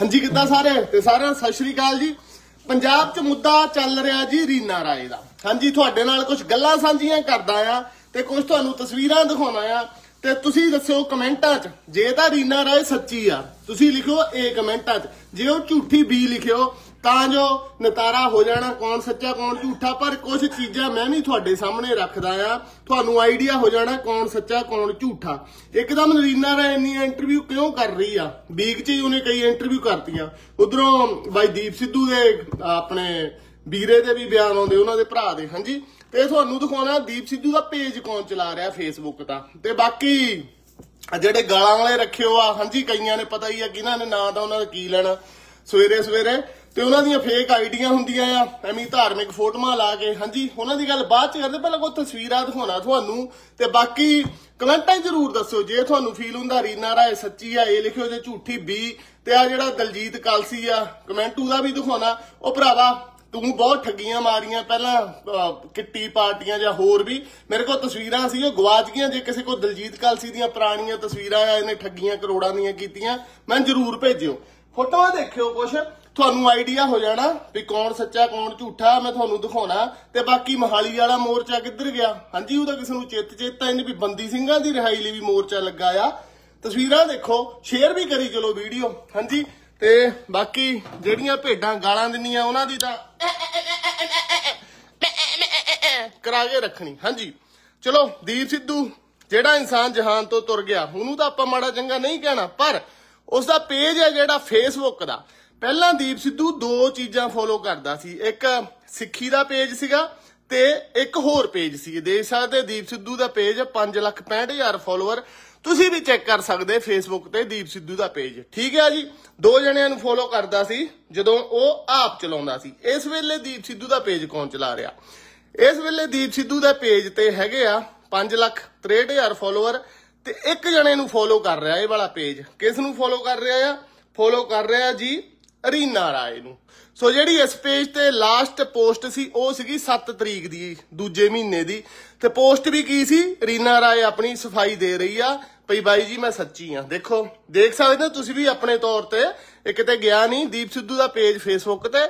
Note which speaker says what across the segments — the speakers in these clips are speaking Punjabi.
Speaker 1: ਹਾਂਜੀ ਕਿੱਦਾਂ ਸਾਰੇ ਤੇ ਸਾਰਿਆਂ ਸਤਿ ਸ਼੍ਰੀ ਅਕਾਲ ਜੀ ਪੰਜਾਬ 'ਚ ਮੁੱਦਾ ਚੱਲ ਰਿਹਾ ਜੀ ਰੀਨਾ ਰਾਏ ਦਾ ਹਾਂਜੀ ਤੁਹਾਡੇ ਨਾਲ ਕੁਝ ਗੱਲਾਂ ਸਾਂਝੀਆਂ ਕਰਦਾ ਆ ਤੇ ਕੁਝ ਤੁਹਾਨੂੰ ਤਸਵੀਰਾਂ ਦਿਖਾਉਣਾ ਆ ਤੇ ਤੁਸੀਂ ਦੱਸਿਓ ਕਮੈਂਟਾਂ 'ਚ ਜੇ ਤਾਂ ਰੀਨਾ ਰਾਏ ਸੱਚੀ ਆ ਤੁਸੀਂ ਲਿਖਿਓ A ਕਮੈਂਟਾਂ 'ਚ ਜੇ ਉਹ ਝੂਠੀ B ਲਿਖਿਓ ਤਾਂ ਜੋ ਨਤਾਰਾ ਹੋ ਜਾਣਾ ਕੌਣ ਸੱਚਾ ਕੌਣ ਝੂਠਾ ਪਰ ਕੁਝ ਚੀਜ਼ਾਂ ਮੈਂ ਵੀ ਤੁਹਾਡੇ ਸਾਹਮਣੇ ਰੱਖਦਾ ਆ ਤੁਹਾਨੂੰ ਆਈਡੀਆ ਹੋ ਜਾਣਾ ਕੌਣ ਸੱਚਾ ਕੌਣ ਝੂਠਾ ਇੱਕਦਮ ਨਰੀਨਾ ਰਾਏ ਇੰਨੀ ਇੰਟਰਵਿਊ ਕਿਉਂ ਕਰ ਰਹੀ ਆ ਵੀਕ 'ਚ ਹੀ ਉਹਨੇ ਕਈ ਇੰਟਰਵਿਊ ਕਰਤੀਆਂ ਉਧਰੋਂ ਬਾਈ ਦੀਪ ਸਿੱਧੂ ਦੇ ਆਪਣੇ ਵੀਰੇ ਦੇ ਵੀ ਬਿਆਨ ਆਉਂਦੇ ਉਹਨਾਂ ਦੇ ਭਰਾ ਦੇ ਹਾਂਜੀ ਤੇ ਤੁਹਾਨੂੰ ਦਿਖਾਉਣਾ ਦੀਪ ਸਿੱਧੂ ਦਾ ਪੇਜ ਕੌਣ ਚਲਾ ਰਿਹਾ ਫੇਸਬੁੱਕ ਦਾ ਤੇ ਬਾਕੀ ਜਿਹੜੇ ਗਾਲਾਂ ਵਾਲੇ ਰੱਖਿਓ ਆ ਹਾਂਜੀ ਕਈਆਂ ਨੇ ਪਤਾ ਹੀ ਆ ਕਿਹਨਾਂ ਨੇ ਨਾਂ ਦਾ ਉਹਨਾਂ ਦਾ ਕੀ ਲੈਣਾ ਸਵੇਰੇ ਸਵੇਰੇ ਤੇ ਉਹਨਾਂ ਦੀਆਂ ਫੇਕ ਆਈਡੀਆਂ ਹੁੰਦੀਆਂ ਆ ਐਵੇਂ ਧਾਰਮਿਕ ਫੋਟੋਆਂ ਲਾ ਕੇ ਹਾਂਜੀ ਉਹਨਾਂ ਦੀ ਗੱਲ ਬਾਅਦ ਚ ਕਰਦੇ ਪਹਿਲਾਂ ਕੋਈ ਤਸਵੀਰਾਂ ਦਿਖਾਉਣਾ ਤੁਹਾਨੂੰ ਤੇ ਬਾਕੀ ਕਮੈਂਟਾਂ ਜ਼ਰੂਰ ਦੱਸੋ ਜੇ ਤੁਹਾਨੂੰ ਫੀਲ ਹੁੰਦਾ ਰੀਨਾ ਰਾਏ ਸੱਚੀ ਆ ਇਹ ਲਿਖਿਓ ਜੇ ਝੂਠੀ ਬੀ ਤੇ ਆ ਜਿਹੜਾ ਦਲਜੀਤ ਕਾਲਸੀ ਆ ਕਮੈਂਟੂ ਦਾ ਵੀ ਦਿਖਾਉਣਾ ਉਹ ਭਰਾਵਾ ਤੂੰ ਬਹੁਤ ਠੱਗੀਆਂ ਮਾਰੀਆਂ ਪਹਿਲਾਂ ਕਿੱਟੀ ਪਾਰਟੀਆਂ ਜਾਂ ਹੋਰ ਵੀ ਮੇਰੇ ਕੋਲ ਤਸਵੀਰਾਂ ਸੀ ਉਹ ਗਵਾਚ ਗਈਆਂ ਜੇ ਕਿਸੇ ਕੋਲ ਦਲਜੀਤ ਕਾਲਸੀ ਦੀਆਂ ਪੁਰਾਣੀਆਂ ਤਸਵੀਰਾਂ ਆ ਇਹਨੇ ਠੱਗੀਆਂ ਕਰੋੜਾਂ ਦੀਆਂ ਕੀਤੀਆਂ ਮੈਂ ਜ਼ਰੂਰ ਭੇਜਿਓ ਫੋਟੋਆਂ ਦੇਖਿਓ ਕੁਛ ਤੁਹਾਨੂੰ ਆਈਡੀਆ ਹੋ ਜਾਣਾ ਵੀ ਕੌਣ ਸੱਚਾ ਕੌਣ ਝੂਠਾ ਮੈਂ ਤੁਹਾਨੂੰ ਦਿਖਾਉਣਾ ਤੇ ਬਾਕੀ ਮਹਾਲੀ ਵਾਲਾ ਮੋਰਚਾ ਕਿੱਧਰ ਗਿਆ ਹਾਂਜੀ ਉਹਦਾ ਕਿਸੇ ਨੂੰ ਚੇਤ ਚੇਤਾ ਇਹਨੇ ਵੀ ਬੰਦੀ ਸਿੰਘਾਂ ਦੀ ਰਿਹਾਈ ਲਈ ਵੀ ਮੋਰਚਾ ਲੱਗਾ ਆ ਤਸਵੀਰਾਂ ਦੇਖੋ ਸ਼ੇਅਰ ਵੀ ਕਰੀ ਚਲੋ ਵੀਡੀਓ ਹਾਂਜੀ ਤੇ ਬਾਕੀ ਜਿਹੜੀਆਂ ਭੇਡਾਂ ਗਾਲਾਂ ਦਿੰਨੀਆਂ ਉਹਨਾਂ ਦੀ ਤਾਂ ਕਰਾ ਕੇ ਰੱਖਣੀ ਹਾਂਜੀ ਚਲੋ ਦੀਪ ਸਿੱਧੂ ਜਿਹੜਾ ਇਨਸਾਨ ਜਹਾਨ ਤੋਂ ਤੁਰ ਗਿਆ ਉਹਨੂੰ ਤਾਂ ਆਪਾਂ ਮਾੜਾ ਚੰਗਾ ਨਹੀਂ ਕਹਿਣਾ ਪਰ ਉਸ ਦਾ ਪੇਜ ਹੈ ਜਿਹੜਾ ਫੇਸਬੁੱਕ ਦਾ ਪਹਿਲਾਂ ਦੀਪ ਸਿੱਧੂ ਦੋ ਚੀਜ਼ਾਂ ਫੋਲੋ ਕਰਦਾ ਸੀ ਇੱਕ ਸਿੱਖੀ ਦਾ ਪੇਜ ਸੀਗਾ ਤੇ ਇੱਕ ਹੋਰ ਪੇਜ ਸੀ ਦੇਖ ਸਕਦੇ ਦੀਪ ਸਿੱਧੂ ਦਾ ਪੇਜ 565000 ਫੋਲੋਅਰ ਤੁਸੀਂ ਵੀ ਚੈੱਕ ਕਰ ਸਕਦੇ ਫੇਸਬੁੱਕ ਤੇ ਦੀਪ ਸਿੱਧੂ ਦਾ ਪੇਜ ਠੀਕ ਹੈ ਜੀ ਦੋ ਜਣਿਆਂ ਨੂੰ ਫੋਲੋ ਕਰਦਾ ਸੀ ਜਦੋਂ ਉਹ ਆਪ ਚਲਾਉਂਦਾ ਸੀ ਇਸ ਵੇਲੇ ਦੀਪ ਸਿੱਧੂ ਦਾ ਪੇਜ ਕੌਣ ਚਲਾ ਰਿਹਾ ਇਸ ਵੇਲੇ ਦੀਪ ਸਿੱਧੂ ਦਾ ਪੇਜ ਤੇ ਹੈਗੇ ਆ 563000 ਫੋਲੋਅਰ ਤੇ ਇੱਕ ਜਣੇ ਨੂੰ ਫੋਲੋ ਕਰ ਰਿਹਾ ਇਹ ਵਾਲਾ ਪੇਜ ਕਿਸ ਨੂੰ ਫੋਲੋ ਕਰ ਰਿਹਾ ਆ ਫੋਲੋ ਕਰ ਰਿਹਾ ਜੀ ਰੀਨਾ ਰਾਏ ਨੂੰ ਸੋ ਜਿਹੜੀ ਇਸ ਪੇਜ ਤੇ ਲਾਸਟ ਪੋਸਟ ਸੀ ਉਹ ਸੀਗੀ 7 ਤਰੀਕ ਦੀ ਦੂਜੇ ਮਹੀਨੇ ਦੀ ਤੇ ਪੋਸਟ ਵੀ ਕੀ ਸੀ ਰੀਨਾ ਰਾਏ ਆਪਣੀ ਸਫਾਈ ਦੇ ਰਹੀ ਆ ਭਈ ਬਾਈ ਜੀ ਮੈਂ ਸੱਚੀ ਆ ਦੇਖੋ ਦੇਖ ਸਕਦੇ ਹੋ ਤੁਸੀਂ ਵੀ ਆਪਣੇ ਤੌਰ ਤੇ ਇਹ ਕਿਤੇ ਗਿਆ ਨਹੀਂ ਦੀਪ ਸਿੱਧੂ ਦਾ ਪੇਜ ਫੇਸਬੁੱਕ ਤੇ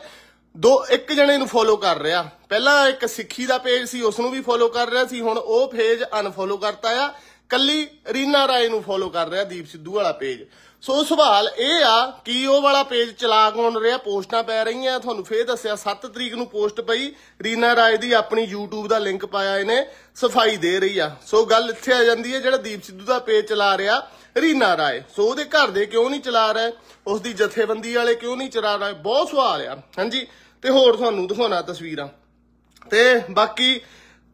Speaker 1: ਦੋ ਇੱਕ ਜਣੇ ਨੂੰ ਫੋਲੋ ਕਰ ਰਿਹਾ ਪਹਿਲਾਂ ਇੱਕ ਸਿੱਖੀ ਦਾ ਪੇਜ ਸੀ ਉਸ ਨੂੰ ਵੀ ਫੋਲੋ ਕਰ ਰਿਹਾ ਸੀ ਹੁਣ ਉਹ ਪੇਜ ਅਨਫੋਲੋ ਕਰਤਾ ਆ ਕੱਲੀ ਰੀਨਾ ਰਾਏ ਨੂੰ ਫੋਲੋ ਕਰ ਰਿਹਾ ਦੀਪ ਸਿੱਧੂ ਵਾਲਾ ਪੇਜ ਸੋ ਸਵਾਲ ਇਹ ਆ ਕਿ ਉਹ ਵਾਲਾ ਪੇਜ ਚਲਾ ਗੋਣ ਰਿਹਾ ਪੋਸਟਾਂ ਪੈ ਰਹੀਆਂ ਤੁਹਾਨੂੰ ਫੇਰ ਦੱਸਿਆ 7 ਤਰੀਕ ਨੂੰ ਪੋਸਟ ਪਈ ਰੀਨਾ ਰਾਏ ਦੀ ਆਪਣੀ YouTube ਦਾ ਲਿੰਕ ਪਾਇਆ ਇਹਨੇ ਸਫਾਈ ਦੇ ਰਹੀ ਆ ਸੋ ਗੱਲ ਇੱਥੇ ਆ ਜਾਂਦੀ ਹੈ ਜਿਹੜਾ ਦੀਪ ਸਿੱਧੂ ਦਾ ਪੇਜ ਚਲਾ ਰਿਹਾ ਰੀਨਾ ਰਾਏ ਸੋ ਉਹਦੇ ਘਰ ਦੇ ਕਿਉਂ ਨਹੀਂ ਚਲਾ ਰਹੇ ਉਸ ਦੀ ਜਥੇਬੰਦੀ ਵਾਲੇ ਕਿਉਂ ਨਹੀਂ ਚਲਾ ਰਹੇ ਬਹੁਤ ਸਵਾਲ ਆ ਹਾਂਜੀ ਤੇ ਹੋਰ ਤੁਹਾਨੂੰ ਦਿਖਾਉਣਾ ਤਸਵੀਰਾਂ ਤੇ ਬਾਕੀ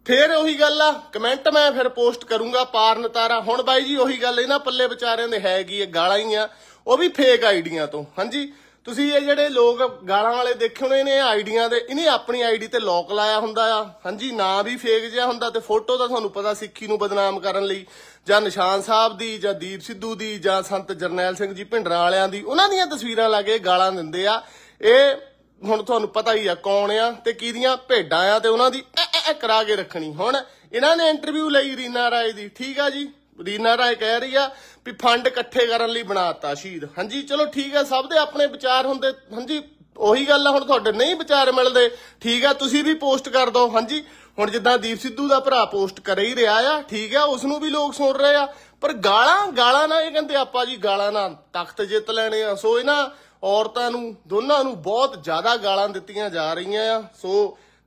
Speaker 1: ਫੇਰ ਉਹੀ ਗੱਲ ਆ ਕਮੈਂਟ ਮੈਂ ਫਿਰ ਪੋਸਟ ਕਰੂੰਗਾ ਪਾਰਨ ਤਾਰਾ ਹੁਣ ਬਾਈ ਜੀ ਉਹੀ ਗੱਲ ਇਹਨਾਂ ਪੱਲੇ ਵਿਚਾਰਿਆਂ ਦੇ ਹੈਗੀ ਆ ਗਾਲਾਂ ਹੀ ਆ ਉਹ ਵੀ ਫੇਕ ਆਈਡੀਆਂ ਤੋਂ ਹਾਂਜੀ ਤੁਸੀਂ ਇਹ ਜਿਹੜੇ ਲੋਕ ਗਾਲਾਂ ਵਾਲੇ ਦੇਖੇ ਹੋਣੇ ਨੇ ਆਈਡੀਆਂ ਦੇ ਇਹਨੇ ਆਪਣੀ ਆਈਡੀ ਤੇ ਲੋਕ ਲਾਇਆ ਹੁੰਦਾ ਆ ਹਾਂਜੀ ਨਾਂ ਵੀ ਫੇਕ ਜਿਹਾ ਹੁੰਦਾ ਤੇ ਫੋਟੋ ਤਾਂ ਤੁਹਾਨੂੰ ਪਤਾ ਸਿੱਖੀ ਨੂੰ ਬਦਨਾਮ ਕਰਨ ਲਈ ਜਾਂ ਨਿਸ਼ਾਨ ਸਾਹਿਬ ਦੀ ਜਾਂ ਦੀਪ ਸਿੱਧੂ ਦੀ ਜਾਂ ਸੰਤ ਜਰਨੈਲ ਸਿੰਘ ਜੀ ਭਿੰਡਰਾਂ ਵਾਲਿਆਂ ਦੀ ਉਹਨਾਂ ਦੀਆਂ ਤਸਵੀਰਾਂ ਲਾ ਕੇ ਗਾਲਾਂ ਦਿੰਦੇ ਆ ਇਹ ਹੁਣ ਤੁਹਾਨੂੰ ਪਤਾ ਹੀ ਆ ਕੌਣ ਆ ਤੇ ਕਿਹਦੀਆਂ ਭੇਡਾਂ ਆ ਤੇ ਉਹਨਾਂ ਦੀ ਐ ਐ ਕਰਾ ਕੇ ਰੱਖਣੀ ਹੁਣ ਇਹਨਾਂ ਨੇ ਇੰਟਰਵਿਊ ਲਈ ਰੀਨਾ ਰਾਏ ਦੀ ਠੀਕ ਆ ਜੀ ਰੀਨਾ ਰਾਏ ਕਹਿ ਰਹੀ ਆ ਵੀ ਫੰਡ ਇਕੱਠੇ ਕਰਨ ਲਈ ਬਣਾਤਾ ਸ਼ਹੀਦ ਹਾਂਜੀ ਚਲੋ ਠੀਕ ਆ ਸਭ ਦੇ ਆਪਣੇ ਵਿਚਾਰ ਹੁੰਦੇ ਹਾਂਜੀ ਉਹੀ ਗੱਲ ਆ ਹੁਣ ਤੁਹਾਡੇ ਨਹੀਂ ਵਿਚਾਰ ਮਿਲਦੇ ਠੀਕ ਆ ਤੁਸੀਂ ਵੀ ਪੋਸਟ ਕਰ ਦਿਓ ਹਾਂਜੀ ਹੁਣ ਜਿੱਦਾਂ ਦੀਪ ਸਿੱਧੂ ਦਾ ਭਰਾ ਪੋਸਟ ਕਰ ਹੀ ਰਿਹਾ ਆ ਠੀਕ ਆ ਉਸ ਨੂੰ ਵੀ ਲੋਕ ਸੁਣ ਰਹੇ ਆ ਪਰ ਗਾਲਾਂ ਗਾਲਾਂ ਨਾ ਇਹ ਕਹਿੰਦੇ ਆਪਾਂ ਜੀ ਗਾਲਾਂ ਨਾਲ ਤਖਤ ਜਿੱਤ ਲੈਣੇ ਆ ਸੋ ਇਹਨਾਂ ਔਰਤਾਂ ਨੂੰ ਦੋਨਾਂ ਨੂੰ ਬਹੁਤ ਜ਼ਿਆਦਾ ਗਾਲਾਂ ਦਿੱਤੀਆਂ ਜਾ ਰਹੀਆਂ ਆ ਸੋ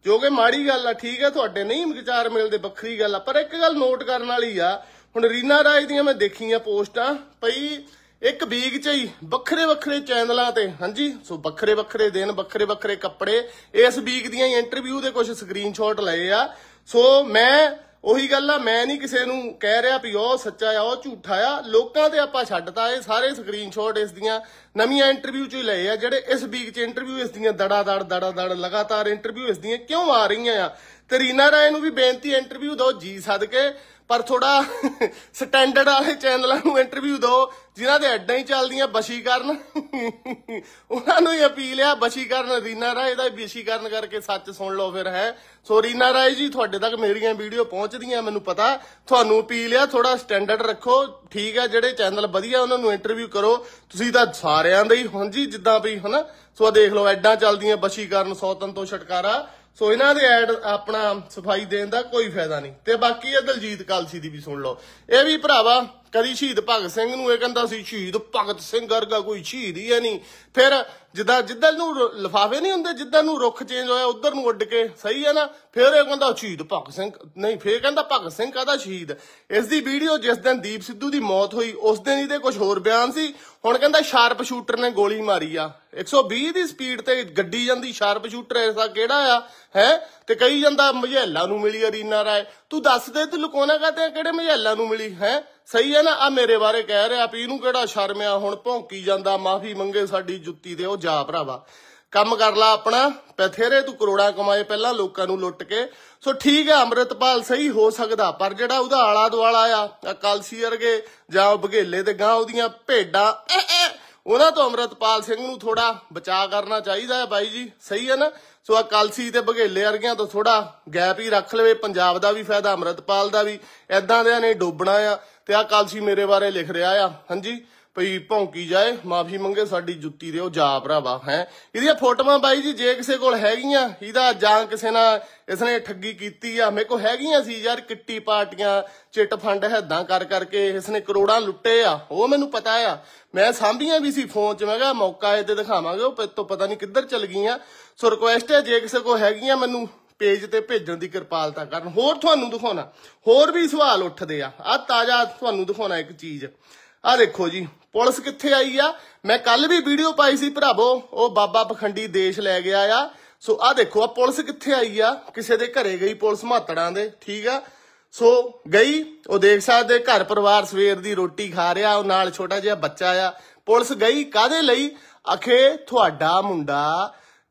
Speaker 1: ਜੋ ਕਿ ਮਾੜੀ ਗੱਲ ਆ ਠੀਕ ਆ ਤੁਹਾਡੇ ਨਹੀਂ ਵਿਚਾਰ ਮਿਲਦੇ ਵੱਖਰੀ ਗੱਲ ਆ ਪਰ ਇੱਕ ਗੱਲ ਨੋਟ ਕਰਨ ਵਾਲੀ ਆ ਹੁਣ ਰੀਨਾ ਰਾਜ ਦੀਆਂ ਮੈਂ ਦੇਖੀਆਂ ਪੋਸਟਾਂ ਪਈ ਇੱਕ ਵੀਕ ਚ ਹੀ ਵੱਖਰੇ ਵੱਖਰੇ ਚੈਨਲਾਂ ਤੇ ਹਾਂਜੀ ਸੋ ਵੱਖਰੇ ਵੱਖਰੇ ਦਿਨ ਵੱਖਰੇ ਵੱਖਰੇ ਕੱਪੜੇ ਇਸ ਵੀਕ ਦੀਆਂ ਇੰਟਰਵਿਊ ਦੇ ਕੁਝ ਸਕਰੀਨਸ਼ਾਟ ਲਏ ਆ ਸੋ ਮੈਂ ਉਹੀ ਗੱਲ ਆ ਮੈਂ ਨਹੀਂ ਕਿਸੇ ਨੂੰ ਕਹਿ ਰਿਹਾ ਵੀ ਉਹ ਸੱਚਾ ਆ ਉਹ ਝੂਠਾ ਆ ਲੋਕਾਂ ਤੇ ਆਪਾਂ ਛੱਡਤਾ ਇਹ ਸਾਰੇ ਸਕਰੀਨਸ਼ਾਟ ਇਸ ਦੀਆਂ ਨਵੀਆਂ ਇੰਟਰਵਿਊ ਚ ਹੀ ਲਏ ਆ ਜਿਹੜੇ ਇਸ ਵੀਕ ਚ ਇੰਟਰਵਿਊ ਇਸ ਦੀਆਂ ਦੜਾ ਦੜ ਦੜਾ ਦੜ ਲਗਾਤਾਰ ਇੰਟਰਵਿਊ ਇਸ ਦੀਆਂ ਕਿਉਂ ਆ ਰਹੀਆਂ ਆ ਤਰੀਨਾ ਰਾਏ ਨੂੰ ਵੀ ਬੇਨਤੀ ਇੰਟਰਵਿਊ ਦੋ ਜੀ ਸਦਕੇ ਪਰ ਥੋੜਾ ਸਟੈਂਡਰਡ ਵਾਲੇ ਚੈਨਲਾਂ ਨੂੰ ਇੰਟਰਵਿਊ ਦਿਓ ਜਿਨ੍ਹਾਂ ਦੇ ਐਡਾਂ ਹੀ ਚੱਲਦੀਆਂ ਬਸ਼ੀਕਰਨ ਉਹਨਾਂ ਨੂੰ ਹੀ ਅਪੀਲ ਆ ਬਸ਼ੀਕਰਨ ਰੀਨਾ ਰਾਏ ਦਾ ਬਸ਼ੀਕਰਨ ਕਰਕੇ ਸੱਚ ਸੁਣ ਲਓ ਫਿਰ ਹੈ ਸੋ ਰੀਨਾ ਰਾਏ ਜੀ ਤੁਹਾਡੇ ਤੱਕ ਮੇਰੀਆਂ ਵੀਡੀਓ ਪਹੁੰਚਦੀਆਂ ਮੈਨੂੰ ਪਤਾ ਤੁਹਾਨੂੰ ਅਪੀਲ ਆ ਥੋੜਾ ਸਟੈਂਡਰਡ ਰੱਖੋ ਠੀਕ ਆ ਜਿਹੜੇ ਚੈਨਲ ਵਧੀਆ ਉਹਨਾਂ ਨੂੰ ਇੰਟਰਵਿਊ ਕਰੋ ਤੁਸੀਂ ਤਾਂ ਸਾਰਿਆਂ ਦੇ ਹੀ ਹੁਣ ਜੀ ਜਿੱਦਾਂ ਵੀ ਹਨਾ ਸੋ ਦੇਖ ਲਓ ਐਡਾਂ ਚੱਲਦੀਆਂ ਬਸ਼ੀਕਰਨ ਸੌਤਨ ਤੋਂ ਛਟਕਾਰਾ ਸੋ ਇਹਨਾਂ ਦੇ ਐਡ ਆਪਣਾ ਸਫਾਈ ਦੇਣ ਦਾ ਕੋਈ ਫਾਇਦਾ ਨਹੀਂ ਤੇ ਬਾਕੀ ਇਹ ਦਲਜੀਤ ਕਾਲਸੀ ਦੀ ਵੀ ਸੁਣ ਲਓ ਇਹ ਵੀ ਭਰਾਵਾ ਕਦੀ ਸ਼ਹੀਦ ਭਗਤ ਸਿੰਘ ਨੂੰ ਇਹ ਕਹਿੰਦਾ ਸੀ ਸ਼ਹੀਦ ਭਗਤ ਸਿੰਘ ਵਰਗਾ ਕੋਈ ਸ਼ਹੀਦ ਹੀ ਨਹੀਂ ਫਿਰ ਜਿੱਦਾਂ ਜਿੱਦਾਂ ਨੂੰ ਲਫਾਫੇ ਨਹੀਂ ਹੁੰਦੇ ਜਿੱਦਾਂ ਨੂੰ ਰੁੱਖ ਚੇਂਜ ਹੋਇਆ ਉਧਰ ਨੂੰ ਉੱਡ ਕੇ ਸਹੀ ਹੈ ਨਾ ਫਿਰ ਇਹ ਕਹਿੰਦਾ ਸ਼ਹੀਦ ਭਗਤ ਸਿੰਘ ਨਹੀਂ ਫਿਰ ਕਹਿੰਦਾ ਭਗਤ ਸਿੰਘ ਕਹਦਾ ਸ਼ਹੀਦ ਇਸ ਦੀ ਵੀਡੀਓ ਜਿਸ ਦਿਨ ਦੀਪ ਸਿੱਧੂ ਦੀ ਮੌਤ ਹੋਈ ਉਸ ਦਿਨ ਇਹਦੇ ਕੁਝ ਹੋਰ ਬਿਆਨ ਸੀ ਹੁਣ ਕਹਿੰਦਾ ਸ਼ਾਰਪ ਸ਼ੂਟਰ ਨੇ ਗੋਲੀ ਮਾਰੀ ਆ 120 ਦੀ ਸਪੀਡ ਤੇ ਗੱਡੀ ਜਾਂਦੀ ਸ਼ਾਰਪ ਸ਼ੂਟਰ ਐਸਾ ਕਿਹੜਾ ਆ ਹੈ ਤੇ ਕਹੀ ਜਾਂਦਾ ਮਝੈਲਾ ਨੂੰ ਮਿਲੀ ਅਰੀਨਾ ਰਾਏ ਤੂੰ ਦੱਸ ਦੇ ਤੂੰ ਲੁਕੋਣਾ ਕਹਤੇ ਕਿਹੜੇ ਮਝੈਲਾ ਨੂੰ ਮਿਲੀ ਹੈ ਸਹੀ ਹੈ ਨਾ ਆ ਮੇਰੇ ਬਾਰੇ ਕਹਿ ਰਿਹਾ ਵੀ ਇਹਨੂੰ ਕਿਹੜਾ ਸ਼ਰਮਿਆ ਹੁਣ ਭੌਂਕੀ ਜਾਂਦਾ ਮਾਫੀ ਮੰਗੇ ਸਾਡੀ ਜੁੱਤੀ ਦੇ ਉਹ ਜਾ ਭਰਾਵਾ ਕੰਮ ਕਰ ਲੈ ਆਪਣਾ ਬਥੇਰੇ ਤੂੰ ਕਰੋੜਾ ਕਮਾਏ ਪਹਿਲਾਂ ਲੋਕਾਂ ਨੂੰ ਲੁੱਟ ਕੇ ਸੋ ਠੀਕ ਹੈ ਅਮਰਿਤਪਾਲ ਸਹੀ ਹੋ ਸਕਦਾ ਪਰ ਜਿਹੜਾ ਉਹਦਾ ਆਲਾ ਦੁਆਲਾ ਆ ਅਕਾਲਸੀ ਵਰਗੇ ਜਾਂ ਬਘੇਲੇ ਤੇ ਗਾਂ ਉਹਦੀਆਂ ਭੇਡਾਂ ਉਹਨਾਂ ਤੋਂ ਅਮਰਤਪਾਲ ਸਿੰਘ ਨੂੰ ਥੋੜਾ ਬਚਾ ਕਰਨਾ ਚਾਹੀਦਾ ਹੈ ਬਾਈ ਜੀ ਸਹੀ ਹੈ ਨਾ ਸੋ ਆ ਕਲਸੀ ਤੇ ਬਘੇਲੇ ਵਰਗਿਆਂ ਤੋਂ ਥੋੜਾ ਗੈਪ ਹੀ ਰੱਖ ਲਵੇ ਪੰਜਾਬ ਦਾ ਵੀ ਫਾਇਦਾ ਅਮਰਤਪਾਲ ਦਾ ਵੀ ਐਦਾਂ ਦੇ ਨੇ ਡੋਬਣਾ ਆ ਤੇ ਆ ਕਲਸੀ ਮੇਰੇ ਬਾਰੇ ਲਿਖ ਰਿਹਾ ਆ ਹਾਂਜੀ ਭਈ ਭੌਂਕੀ ਜਾਏ ਮਾਫੀ ਮੰਗੇ ਸਾਡੀ ਜੁੱਤੀ ਦੇ ਉਹ ਜਾ ਭਰਾਵਾ ਹੈ ਇਹਦੀਆਂ ਫੋਟੋਆਂ ਬਾਈ ਜੀ ਜੇ ਕਿਸੇ ਕੋਲ ਹੈਗੀਆਂ ਇਹਦਾ ਜਾਂ ਕਿਸੇ ਨਾਲ ਇਸਨੇ ਠੱਗੀ ਕੀਤੀ ਆ ਮੇਰੇ ਕੋ ਹੈਗੀਆਂ ਸੀ ਯਾਰ ਕਿੱਟੀ ਪਾਰਟੀਆਂ ਚਿੱਟ ਫੰਡ ਹੈਦਾਂ ਕਰ ਕਰਕੇ ਇਸਨੇ ਕਰੋੜਾਂ ਲੁੱਟੇ ਆ ਉਹ ਮੈਨੂੰ ਪਤਾ ਆ ਮੈਂ ਸਾਂਭੀਆਂ ਵੀ ਸੀ ਫੋਨ 'ਚ ਮੈਂ ਕਿਹਾ ਮੌਕਾ ਇਹ ਤੇ ਦਿਖਾਵਾਂਗੇ ਉਹ ਤੋਂ ਪਤਾ ਨਹੀਂ ਕਿੱਧਰ ਚਲ ਗਈਆਂ ਸੋ ਰਿਕੁਐਸਟ ਹੈ ਜੇ ਕਿਸੇ ਕੋ ਹੈਗੀਆਂ ਮੈਨੂੰ ਪੇਜ ਤੇ ਭੇਜਣ ਦੀ ਕਿਰਪਾਲਤਾ ਕਰਨ ਹੋਰ ਤੁਹਾਨੂੰ ਦਿਖਾਉਣਾ ਹੋਰ ਵੀ ਸਵਾਲ ਉੱਠਦੇ ਆ ਆ ਤਾਜ਼ਾ ਤੁਹਾਨੂੰ ਦਿਖਾਉਣਾ ਇੱਕ ਚੀਜ਼ ਆ ਦੇਖੋ ਜੀ ਪੁਲਿਸ ਕਿੱਥੇ ਆਈ ਆ ਮੈਂ ਕੱਲ ਵੀ ਵੀਡੀਓ ਪਾਈ ਸੀ ਭਰਾਵੋ ਉਹ ਬਾਬਾ ਪਖੰਡੀ ਦੇਸ਼ ਲੈ ਗਿਆ ਆ ਸੋ ਆ ਦੇਖੋ ਆ ਪੁਲਿਸ ਕਿੱਥੇ ਆਈ ਆ ਕਿਸੇ ਦੇ ਘਰੇ ਗਈ ਪੁਲਿਸ ਮਾਤੜਾਂ ਦੇ ਠੀਕ ਆ ਸੋ ਗਈ ਉਹ ਦੇਖ ਸਕਦੇ ਘਰ ਪਰਿਵਾਰ ਸਵੇਰ ਦੀ ਰੋਟੀ ਖਾ ਰਿਹਾ ਉਹ ਨਾਲ ਛੋਟਾ ਜਿਹਾ ਬੱਚਾ ਆ ਪੁਲਿਸ ਗਈ ਕਾਦੇ ਲਈ ਅਖੇ ਤੁਹਾਡਾ ਮੁੰਡਾ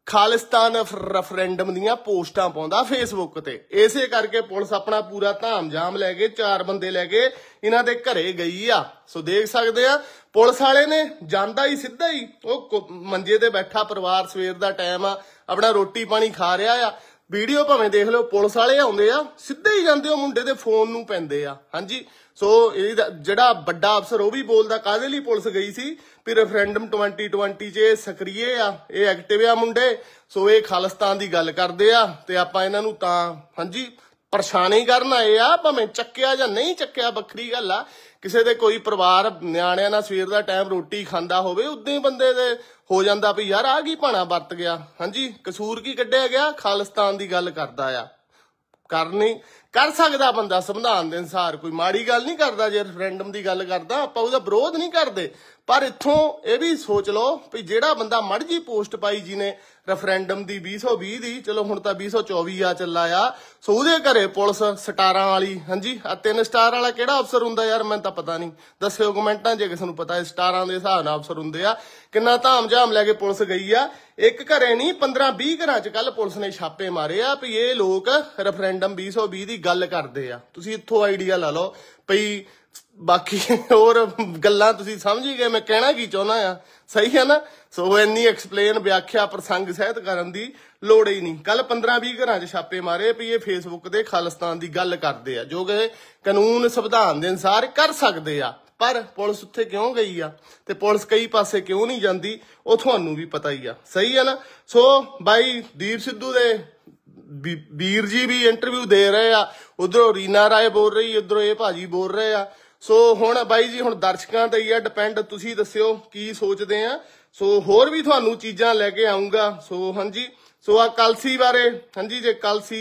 Speaker 1: ਖਾਲਿਸਤਾਨ ਰੈਫਰੈਂਡਮ ਦੀਆਂ ਪੋਸਟਾਂ ਪਾਉਂਦਾ ਫੇਸਬੁੱਕ ਤੇ ਇਸੇ ਕਰਕੇ ਪੁਲਿਸ ਆਪਣਾ ਪੂਰਾ ਧਾਮਜਾਮ ਲੈ ਕੇ ਚਾਰ ਬੰਦੇ ਲੈ ਕੇ ਇਹਨਾਂ ਦੇ ਘਰੇ ਗਈ ਆ ਸੋ ਦੇਖ ਸਕਦੇ ਆ ਪੁਲਿਸ ਵਾਲੇ ਨੇ ਜਾਂਦਾ ਹੀ ਸਿੱਧਾ ਹੀ ਉਹ ਮੰਜੇ ਤੇ ਬੈਠਾ ਪਰਿਵਾਰ ਸਵੇਰ ਦਾ ਟਾਈਮ ਆ ਆਪਣਾ ਰੋਟੀ ਪਾਣੀ ਖਾ ਰਿਹਾ ਆ ਵੀਡੀਓ ਭਾਵੇਂ ਦੇਖ ਲਓ ਪੁਲਿਸ ਵਾਲੇ ਆਉਂਦੇ ਆ ਸਿੱਧੇ ਹੀ ਜਾਂਦੇ ਉਹ ਮੁੰਡੇ ਦੇ ਫੋਨ ਨੂੰ ਪੈਂਦੇ ਆ ਹਾਂਜੀ ਸੋ ਇਹ ਜਿਹੜਾ ਵੱਡਾ ਅਫਸਰ ਉਹ ਵੀ ਬੋਲਦਾ ਕਾਦੇ ਲਈ ਪੁਲਿਸ ਗਈ ਸੀ ਕਿ ਰੈਫਰੈਂਡਮ 2020 'ਚ ਸਕਰੀਏ ਆ ਇਹ ਐਕਟਿਵ ਆ ਮੁੰਡੇ ਸੋ ਇਹ ਖਾਲਸਤਾਨ ਦੀ ਗੱਲ ਕਰਦੇ ਆ ਤੇ ਆਪਾਂ ਇਹਨਾਂ ਨੂੰ ਤਾਂ ਹਾਂਜੀ ਪਰੇਸ਼ਾਨੀ ਕਰਨ ਆਏ ਆ ਭਾਵੇਂ ਚੱਕਿਆ ਜਾਂ ਨਹੀਂ ਚੱਕਿਆ ਵੱਖਰੀ ਗੱਲ ਆ ਕਿਸੇ ਦੇ ਕੋਈ ਪਰਿਵਾਰ ਨਿਆਣਿਆਂ ਨਾਲ ਸਵੇਰ ਦਾ ਟਾਈਮ ਰੋਟੀ ਖਾਂਦਾ ਹੋਵੇ ਉਦਦੇ ਹੀ ਬੰਦੇ ਦੇ ਹੋ ਜਾਂਦਾ ਵੀ ਯਾਰ ਆ ਕੀ ਪਾਣਾ ਵਰਤ ਗਿਆ ਹਾਂਜੀ ਕਸੂਰ ਕੀ ਕੱਢਿਆ ਗਿਆ ਖਾਲਸਤਾਨ ਦੀ ਗੱਲ ਕਰਦਾ ਆ ਕਰਨੀ ਕਰ ਸਕਦਾ ਬੰਦਾ ਸੰਵਿਧਾਨ ਦੇ ਅਨਸਾਰ ਕੋਈ ਮਾੜੀ ਗੱਲ ਨਹੀਂ ਕਰਦਾ ਜੇ ਰੈਫਰੈਂਡਮ ਦੀ ਗੱਲ ਕਰਦਾ ਆਪਾਂ ਉਹਦਾ ਵਿਰੋਧ ਨਹੀਂ ਕਰਦੇ ਪਰ ਇੱਥੋਂ ਇਹ ਵੀ ਸੋਚ ਲਓ ਵੀ ਜਿਹੜਾ ਬੰਦਾ ਜੀ ਪੋਸਟ ਪਾਈ ਜੀ ਨੇ ਰੈਫਰੈਂਡਮ ਦੀ 2020 ਦੀ ਚਲੋ ਹੁਣ ਤਾਂ 2024 ਆ ਚੱਲਾ ਆ ਸੋ ਉਹਦੇ ਘਰੇ ਪੁਲਿਸ ਸਟਾਰਾਂ ਵਾਲੀ ਹਾਂਜੀ ਆ ਤਿੰਨ ਸਟਾਰ ਵਾਲਾ ਕਿਹੜਾ ਅਫਸਰ ਹੁੰਦਾ ਯਾਰ ਮੈਨੂੰ ਤਾਂ ਪਤਾ ਨਹੀਂ ਦੱਸਿਓ ਕਮੈਂਟਾਂ ਜੇ ਕਿਸੇ ਨੂੰ ਪਤਾ ਹੈ ਸਟਾਰਾਂ ਦੇ ਹਿਸਾਬ ਨਾਲ ਅਫਸਰ ਹੁੰਦੇ ਆ ਕਿੰਨਾ ਧਾਮ-ਜਾਮ ਲੈ ਕੇ ਪੁਲਿਸ ਗਈ ਆ ਇੱਕ ਘਰੇ ਨਹੀਂ 15-20 ਘਰਾਂ 'ਚ ਕੱਲ ਪੁਲਿਸ ਨੇ ਛਾਪੇ ਮਾਰੇ ਆ ਵੀ ਇਹ ਲੋਕ ਰੈਫਰੈਂਡਮ 2020 ਦੀ ਗੱਲ ਕਰਦੇ ਆ ਤੁਸੀਂ ਇੱਥੋਂ ਆਈਡੀਆ ਲਾ ਲਓ ਭਈ ਬਾਕੀ ਹੋਰ ਗੱਲਾਂ ਤੁਸੀਂ ਸਮਝ ਹੀ ਗਏ ਮੈਂ ਕਹਿਣਾ ਕੀ ਚਾਹੁੰਦਾ ਆ ਸਹੀ ਹੈ ਨਾ ਸੋ ਇੰਨੀ ਐਕਸਪਲੇਨ ਵਿਆਖਿਆ ਪ੍ਰਸੰਗ ਸਹਿਤ ਕਰਨ ਦੀ ਲੋੜ ਹੀ ਨਹੀਂ ਕੱਲ 15-20 ਘਰਾਂ 'ਚ ਛਾਪੇ ਮਾਰੇ ਵੀ ਇਹ ਫੇਸਬੁੱਕ ਦੇ ਖਾਲਿਸਤਾਨ ਦੀ ਗੱਲ ਕਰਦੇ ਆ ਜੋ ਕਿ ਕਾਨੂੰਨ ਸੰਵਿਧਾਨ ਦੇ ਅਨਸਾਰ ਕਰ ਸਕਦੇ ਆ ਪਰ ਪੁਲਿਸ ਉੱਥੇ ਕਿਉਂ ਗਈ ਆ ਤੇ ਪੁਲਿਸ ਕਈ ਪਾਸੇ ਕਿਉਂ ਨਹੀਂ ਜਾਂਦੀ ਉਹ ਤੁਹਾਨੂੰ ਵੀ ਪਤਾ ਹੀ ਆ ਸਹੀ ਹੈ ਨਾ ਸੋ ਬਾਈ ਦੀਪ ਸਿੱਧੂ ਦੇ ਵੀਰ ਜੀ ਵੀ ਇੰਟਰਵਿਊ ਦੇ ਰਹੇ ਆ ਉਧਰੋਂ ਰੀਨਾ ਰਾਏ ਬੋਲ ਰਹੀ ਹੈ ਉਧਰੋਂ ਇਹ ਭਾਜੀ ਬੋਲ ਰਹੇ ਆ ਸੋ ਹੁਣ ਬਾਈ ਜੀ ਹੁਣ ਦਰਸ਼ਕਾਂ ਤੇ ਹੀ ਆ ਡਿਪੈਂਡ ਤੁਸੀਂ ਦੱਸਿਓ ਕੀ ਸੋਚਦੇ ਆ ਸੋ ਹੋਰ ਵੀ ਤੁਹਾਨੂੰ ਚੀਜ਼ਾਂ ਲੈ ਕੇ ਆਉਂਗਾ ਸੋ ਹਾਂਜੀ ਸੋ ਆ ਕਲਸੀ ਬਾਰੇ ਹਾਂਜੀ ਜੇ ਕਲਸੀ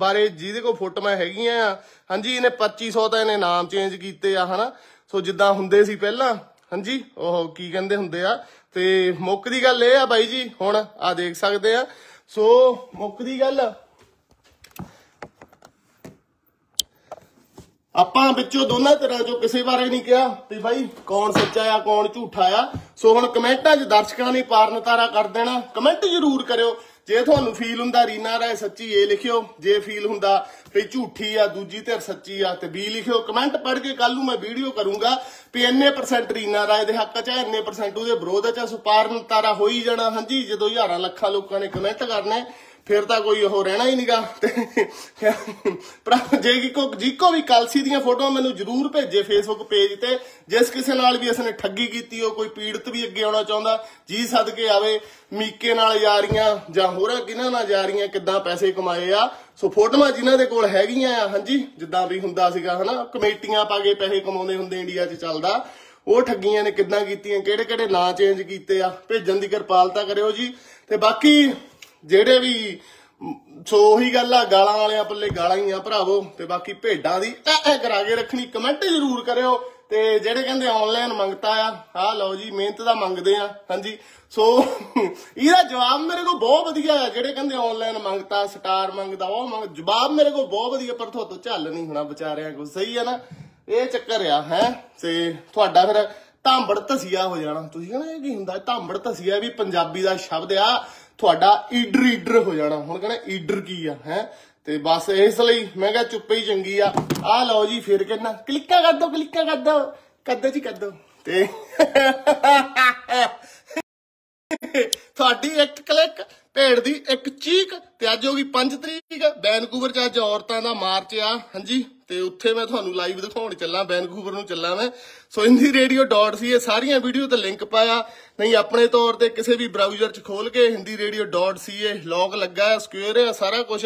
Speaker 1: ਬਾਰੇ ਜਿਹਦੇ ਕੋ ਫੋਟੋਆਂ ਹੈਗੀਆਂ ਆ ਹਾਂਜੀ ਇਹਨੇ 2500 ਤਾਂ ਇਹਨੇ ਨਾਮ ਚੇਂਜ ਕੀਤੇ ਆ ਹਨਾ ਸੋ ਜਿੱਦਾਂ ਹੁੰਦੇ ਸੀ ਪਹਿਲਾਂ ਹਾਂਜੀ ਉਹ ਕੀ ਕਹਿੰਦੇ ਹੁੰਦੇ ਆ ਤੇ ਮੁੱਕ ਦੀ ਗੱਲ ਇਹ ਆ ਬਾਈ ਜੀ ਹੁਣ ਆ ਦੇਖ ਸਕਦੇ ਆ ਸੋ ਮੁੱਕਦੀ ਗੱਲ ਆਪਾਂ ਵਿੱਚੋਂ ਦੋਨਾਂ ਤਰ੍ਹਾਂ ਜੋ ਕਿਸੇ ਬਾਰੇ ਨਹੀਂ ਕਿਹਾ ਤੇ ਬਾਈ ਕੌਣ ਸੱਚਾ ਆ ਕੌਣ ਝੂਠਾ ਆ ਸੋ ਹੁਣ ਕਮੈਂਟਾਂ 'ਚ ਦਰਸ਼ਕਾਂ ਨੇ ਪਾਰਨਤਾਰਾ ਕਰ ਦੇਣਾ ਕਮੈਂਟ ਜ਼ਰੂਰ ਕਰਿਓ ਜੇ ਤੁਹਾਨੂੰ ਫੀਲ ਹੁੰਦਾ ਰੀਨਾ ਰਾਏ ਸੱਚੀ ਏ ਲਿਖਿਓ ਜੇ ਫੀਲ ਹੁੰਦਾ ਵੀ ਝੂਠੀ ਆ ਦੂਜੀ ਧਿਰ ਸੱਚੀ ਆ ਤੇ ਬੀ ਲਿਖਿਓ ਕਮੈਂਟ ਪੜ੍ਹ ਕੇ ਕੱਲ ਨੂੰ ਮੈਂ ਵੀਡੀਓ ਕਰੂੰਗਾ ਵੀ ਇੰਨੇ ਪਰਸੈਂਟ ਰੀਨਾ ਰਾਏ ਦੇ ਹੱਕ 'ਚ ਹੈ ਇੰਨੇ ਪਰਸੈਂਟ ਉਹਦੇ ਵਿਰੋਧ 'ਚ ਸੁਪਾਰਨ ਤਾਰਾ ਹੋਈ ਜਾਣਾ ਹਾਂਜੀ ਜਦੋਂ ਹਜ਼ਾਰਾਂ ਲੱਖਾਂ ਲੋਕਾਂ ਨੇ ਕਮੈਂਟ ਕਰਨਾ ਫਿਰ ਤਾਂ ਕੋਈ ਉਹ ਰਹਿਣਾ ਹੀ ਨਹੀਂਗਾ ਪਰ ਜੇ ਕਿ ਕੋ ਕੋ ਵੀ ਕਲਸੀ ਦੀਆਂ ਫੋਟੋਆਂ ਮੈਨੂੰ ਜ਼ਰੂਰ ਭੇਜੇ ਫੇਸਬੁੱਕ ਪੇਜ ਤੇ ਜਿਸ ਕਿਸੇ ਨਾਲ ਵੀ ਇਸਨੇ ਠੱਗੀ ਕੀਤੀ ਹੋ ਕੋਈ ਪੀੜਤ ਵੀ ਅੱਗੇ ਆਉਣਾ ਚਾਹੁੰਦਾ ਜੀ ਸਦਕੇ ਆਵੇ ਮੀਕੇ ਨਾਲ ਯਾਰੀਆਂ ਜਾਂ ਹੋਰਾਂ ਕਿਨਾਂ ਨਾਲ ਯਾਰੀਆਂ ਕਿੱਦਾਂ ਪੈਸੇ ਕਮਾਏ ਆ ਸੋ ਫੋਟੋਆਂ ਜਿਨ੍ਹਾਂ ਦੇ ਕੋਲ ਹੈਗੀਆਂ ਆ ਹਾਂਜੀ ਜਿੱਦਾਂ ਵੀ ਹੁੰਦਾ ਸੀਗਾ ਹਨਾ ਕਮੇਟੀਆਂ ਪਾ ਕੇ ਪੈਸੇ ਕਮਾਉਂਦੇ ਹੁੰਦੇ ਇੰਡੀਆ 'ਚ ਚੱਲਦਾ ਉਹ ਠੱਗੀਆਂ ਨੇ ਕਿੱਦਾਂ ਕੀਤੀਆਂ ਕਿਹੜੇ ਕਿਹੜੇ ਨਾਂ ਚੇਂਜ ਕੀਤੇ ਆ ਭੇਜਣ ਦੀ ਕਿਰਪਾਲਤਾ ਕਰਿਓ ਜੀ ਤੇ ਬਾਕੀ ਜਿਹੜੇ ਵੀ ਸੋ ਉਹੀ ਗੱਲ ਆ ਗਾਲਾਂ ਵਾਲਿਆਂ ਪੱਲੇ ਗਾਲਾਂ ਹੀ ਆ ਭਰਾਵੋ ਤੇ ਬਾਕੀ ਭੇਡਾਂ ਦੀ ਐ ਕਰਾ ਕੇ ਰੱਖਣੀ ਕਮੈਂਟ ਜ਼ਰੂਰ ਕਰਿਓ ਤੇ ਜਿਹੜੇ ਕਹਿੰਦੇ ਆਨਲਾਈਨ ਮੰਗਤਾ ਆ ਆ ਲਓ ਜੀ ਮਿਹਨਤ ਦਾ ਮੰਗਦੇ ਆ ਹਾਂਜੀ ਸੋ ਇਹਦਾ ਜਵਾਬ ਮੇਰੇ ਕੋਲ ਬਹੁਤ ਵਧੀਆ ਆ ਜਿਹੜੇ ਕਹਿੰਦੇ ਆਨਲਾਈਨ ਮੰਗਤਾ ਸਟਾਰ ਮੰਗਦਾ ਉਹ ਮੰਗ ਜਵਾਬ ਮੇਰੇ ਕੋਲ ਬਹੁਤ ਵਧੀਆ ਪਰ ਤੁਹਾਨੂੰ ਝੱਲ ਨਹੀਂ ਹੋਣਾ ਵਿਚਾਰਿਆਂ ਕੋ ਸਹੀ ਆ ਨਾ ਇਹ ਚੱਕਰ ਆ ਹੈ ਤੇ ਤੁਹਾਡਾ ਫਿਰ ਧਾਂਬੜ ਤਸੀਆ ਹੋ ਜਾਣਾ ਤੁਸੀਂ ਕਹਿੰਦੇ ਕੀ ਹੁੰਦਾ ਧਾਂਬੜ ਤਸੀਆ ਵੀ ਪੰਜਾਬੀ ਦਾ ਸ਼ਬਦ ਆ ਤੁਹਾਡਾ ਈਡਰ ਈਡਰ ਹੋ ਜਾਣਾ ਹੁਣ ਕਹਿੰਦਾ ਈਡਰ ਕੀ ਆ ਹੈ ਤੇ ਬਸ ਇਸ ਲਈ ਮੈਂ ਕਿਹਾ ਚੁੱਪੇ ਹੀ ਚੰਗੀ ਆ ਆ ਲਓ ਜੀ ਫਿਰ ਕਹਿੰਦਾ ਕਲਿੱਕਾ ਕਰ ਦੋ ਕਲਿੱਕਾ ਕਰ ਦੋ ਕੱਦੋ ਜੀ ਦੋ ਤੇ ਤੁਹਾਡੀ ਇੱਕ ਕਲਿੱਕ ਭੇਡ ਦੀ ਇੱਕ ਚੀਕ ਤੇ ਅੱਜ ਹੋ ਗਈ 5 ਤਰੀਕ ਵੈਨਕੂਵਰ ਚ ਅੱਜ ਔਰਤਾਂ ਦਾ ਮਾਰਚ ਆ ਹਾਂਜੀ ਤੇ ਉੱਥੇ ਮੈਂ ਤੁਹਾਨੂੰ ਲਾਈਵ ਦਿਖਾਉਣ ਚੱਲਾਂ ਵੈਨਕੂਵਰ ਨੂੰ ਚੱਲਾਂ ਮੈਂ so Hindi radio dot C ਇਹ ਸਾਰੀਆਂ ਵੀਡੀਓ ਤੇ ਲਿੰਕ ਪਾਇਆ ਨਹੀਂ ਆਪਣੇ ਤੌਰ ਤੇ ਕਿਸੇ ਵੀ ਬ੍ਰਾਊਜ਼ਰ 'ਚ ਖੋਲ ਕੇ ਹਿੰਦੀ ਰੇਡੀਓ ਡਾਟ ਸੀ ਇਹ ਲੌਗ ਲੱਗਾ ਹੈ ਸਕੁਅਰ ਹੈ ਸਾਰਾ ਕੁਝ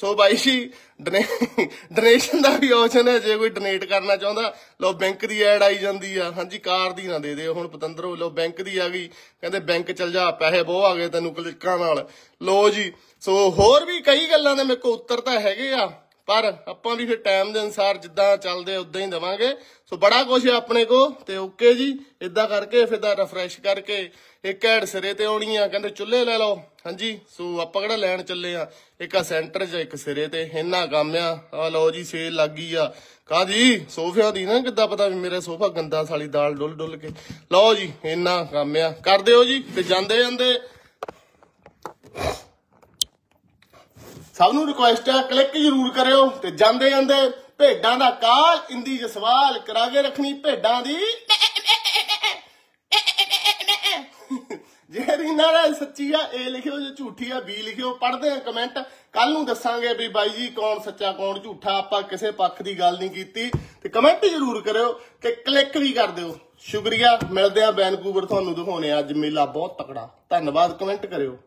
Speaker 1: ਸੋ ਬਾਈ ਜੀ ਡੋਨੇਸ਼ਨ ਦਾ ਵੀ ਆਪਸ਼ਨ ਹੈ ਜੇ ਕੋਈ ਡੋਨੇਟ ਕਰਨਾ ਚਾਹੁੰਦਾ ਲੋ ਬੈਂਕ ਦੀ ਐਡ ਆਈ ਜਾਂਦੀ ਆ ਹਾਂਜੀ ਕਾਰ ਦੀ ਨਾ ਦੇ ਦੇ ਹੁਣ ਪਤੰਦਰੋ ਲੋ ਬੈਂਕ ਦੀ ਆ ਗਈ ਕਹਿੰਦੇ ਬੈਂਕ ਚਲ ਜਾ ਪੈਸੇ ਬਹੁ ਆ ਗਏ ਤੈਨੂੰ ਕਲਿੱਕਾਂ ਨਾਲ ਲੋ ਜੀ ਸੋ ਹੋਰ ਵੀ ਕਈ ਗੱਲਾਂ ਨੇ ਮੇਰੇ ਕੋਲ ਉੱਤਰ ਤਾਂ ਹੈਗੇ ਆ ਪਰ ਆਪਾਂ ਵੀ ਫਿਰ ਟਾਈਮ ਦੇ ਅਨਸਾਰ ਜਿੱਦਾਂ ਚੱਲਦੇ ਉਦਾਂ ਹੀ ਦਵਾਂਗੇ ਸੋ ਬੜਾ ਕੁਝ ਹੈ ਆਪਣੇ ਕੋ ਤੇ ਓਕੇ ਜੀ ਇਦਾਂ ਕਰਕੇ ਫਿਰ ਦਾ ਰਿਫਰੈਸ਼ ਕਰਕੇ ਇੱਕ ਐਡ ਸਿਰੇ ਤੇ ਆਉਣੀ ਆ ਕਹਿੰਦੇ ਚੁੱਲ੍ਹੇ ਲੈ ਲਓ ਹਾਂਜੀ ਸੋ ਆਪਾਂ ਕਿਹੜਾ ਲੈਣ ਚੱਲੇ ਆ ਇੱਕ ਆ ਸੈਂਟਰ 'ਚ ਇੱਕ ਸਿਰੇ ਤੇ ਇੰਨਾ ਕੰਮ ਆ ਆ ਲਓ ਜੀ ਸੇਲ ਲੱਗ ਗਈ ਆ ਕਾਜੀ ਸੋਫਿਆਂ ਦੀ ਨਾ ਕਿੱਦਾਂ ਪਤਾ ਵੀ ਮੇਰਾ ਸੋਫਾ ਗੰਦਾ ਸਾਲੀ ਦਾਲ ਡੁੱਲ ਡੁੱਲ ਕੇ ਲਓ ਜੀ ਇੰਨਾ ਕੰਮ ਆ ਕਰਦੇ ਹੋ ਜੀ ਤੇ ਜਾਂਦੇ ਜਾਂਦੇ ਸਭ ਨੂੰ ਰਿਕੁਐਸਟ ਆ ਕਲਿੱਕ ਜ਼ਰੂਰ ਕਰਿਓ ਤੇ ਜਾਂਦੇ ਜਾਂਦੇ ਭੇਡਾਂ ਦਾ ਕਾਲ ਇੰਦੀ ਜਸਵਾਲ ਕਰਾ ਕੇ ਰੱਖਣੀ ਭੇਡਾਂ ਦੀ ਜੇ ਰੀਨਾ ਨਾਲ ਸੱਚੀ ਆ ਏ ਲਿਖਿਓ ਜੇ ਝੂਠੀ ਆ ਬੀ ਲਿਖਿਓ ਪੜਦੇ ਆ ਕਮੈਂਟ ਕੱਲ ਨੂੰ ਦੱਸਾਂਗੇ ਵੀ ਬਾਈ ਜੀ ਕੌਣ ਸੱਚਾ ਕੌਣ ਝੂਠਾ ਆਪਾਂ ਕਿਸੇ ਪੱਖ ਦੀ ਗੱਲ ਨਹੀਂ ਕੀਤੀ ਤੇ ਕਮੈਂਟ ਜ਼ਰੂਰ ਕਰਿਓ ਤੇ ਕਲਿੱਕ ਵੀ ਕਰ ਦਿਓ ਸ਼ੁਕਰੀਆ ਮਿਲਦੇ ਆ ਬੈਨਕੂਵਰ ਤੁਹਾਨੂੰ ਦਿਖਾਉਣੇ ਅੱਜ ਮੇਲਾ ਬਹੁਤ ਤਕੜਾ ਧੰਨਵਾਦ ਕਮੈਂਟ ਕਰਿਓ